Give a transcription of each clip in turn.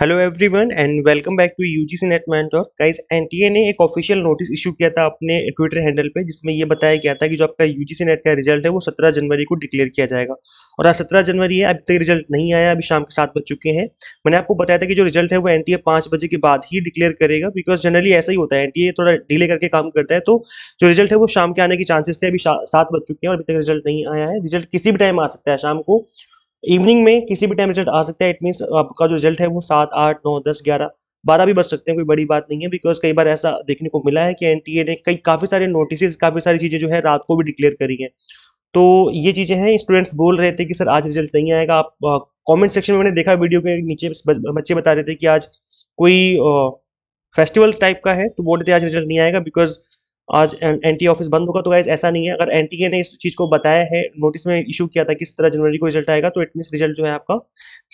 hello everyone and welcome back to UGC NET and guys NTA ने एक official notice issue किया था अपने ट्विटर हैंडल पे जिसमें ये बताया गया था कि जो आपका यूजीसी नेट का रिजल्ट है वो 17 जनवरी को डिक्लेयर किया जाएगा और आज 17 जनवरी है अभी तक रिजल्ट नहीं आया अभी शाम के सात बज चुके हैं मैंने आपको बताया था कि जो रिजल्ट है वो एन टी बजे के बाद ही डिक्लेयर करेगा बिकॉज जनरली ऐसा ही होता है एन थोड़ा डिले करके काम करता है तो जो रिजल्ट है वो शाम के आने के चांसेस थे अभी सात बज चुके हैं और अभी तक रिजल्ट नहीं आया है रिजल्ट किसी भी टाइम आ सकता है शाम को इवनिंग में किसी भी टाइम रिजल्ट आ सकता है इट मीन्स आपका जो रिजल्ट है वो सात आठ नौ दस ग्यारह बारह भी बच सकते हैं कोई बड़ी बात नहीं है बिकॉज कई बार ऐसा देखने को मिला है कि एन ने कई काफ़ी सारे नोटिस काफ़ी सारी चीज़ें जो है रात को भी डिक्लेयर करी हैं तो ये चीज़ें हैं स्टूडेंट्स बोल रहे थे कि सर आज रिजल्ट नहीं आएगा आप कमेंट सेक्शन में मैंने देखा वीडियो के नीचे बच्चे बता रहे थे कि आज कोई फेस्टिवल टाइप का है तो बोल रहे थे आज रिजल्ट नहीं आएगा बिकॉज आज एनटी ऑफिस बंद होगा तो गाइज ऐसा नहीं है अगर एनटीए ने इस चीज को बताया है नोटिस में इशू किया था कि सत्रह जनवरी को रिजल्ट आएगा तो इट मीन रिजल्ट जो है आपका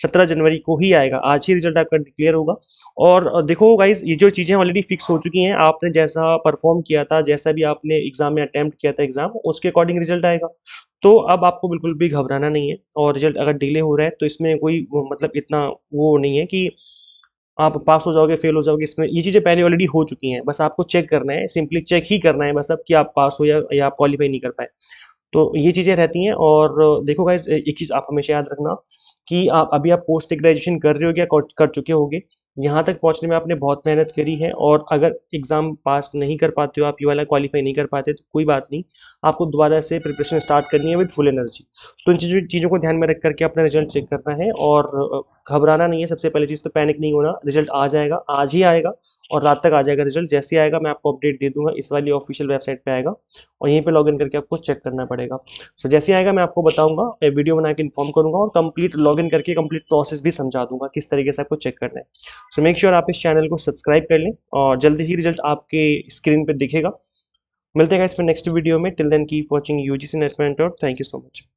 सत्रह जनवरी को ही आएगा आज ही रिजल्ट आपका डिक्लेयर होगा और देखो गाइज ये जो चीजें ऑलरेडी फिक्स हो चुकी हैं आपने जैसा परफॉर्म किया था जैसा भी आपने एग्जाम में अटैम्प्ट किया था एग्जाम उसके अकॉर्डिंग रिजल्ट आएगा तो अब आपको बिल्कुल भी घबराना नहीं है और रिजल्ट अगर डिले हो रहा है तो इसमें कोई मतलब इतना वो नहीं है कि आप पास हो जाओगे फेल हो जाओगे इसमें ये चीज़ें पहले ऑलरेडी हो चुकी हैं बस आपको चेक करना है सिंपली चेक ही करना है मतलब कि आप पास हो या, या आप क्वालिफाई नहीं कर पाए तो ये चीज़ें रहती हैं और देखो गाइज एक चीज़ आप हमेशा याद रखना कि आप अभी आप पोस्ट ग्रेजुएशन कर रहे हो या कर चुके होगे यहाँ तक पहुँचने में आपने बहुत मेहनत करी है और अगर एग्ज़ाम पास नहीं कर पाते हो आप ये वाला क्वालिफाई नहीं कर पाते तो कोई बात नहीं आपको दोबारा से प्रिपरेशन स्टार्ट करनी है विद फुल एनर्जी तो इन चीज़ों चीज़ों को ध्यान में रख करके अपना रिजल्ट चेक करना है और घबराना नहीं है सबसे पहले चीज़ तो पैनिक नहीं होना रिजल्ट आ जाएगा आज ही आएगा और रात तक आ जाएगा रिजल्ट जैसे ही आएगा मैं आपको अपडेट दे दूंगा इस वाली ऑफिशियल वेबसाइट पे आएगा और यहीं पे लॉगिन करके आपको चेक करना पड़ेगा सो so, जैसे आएगा मैं आपको बताऊंगा वीडियो बना के इन्फॉर्म करूंगा और कंप्लीट लॉगिन करके कंप्लीट प्रोसेस भी समझा दूंगा किस तरीके से आपको चेक करना है सो मेक श्योर आप इस चैनल को सब्सक्राइब कर लें और जल्दी ही रिजल्ट आपके स्क्रीन पर दिखेगा मिलते हैं इस पर नेक्स्ट वीडियो में till then keep watching U G C thank you so much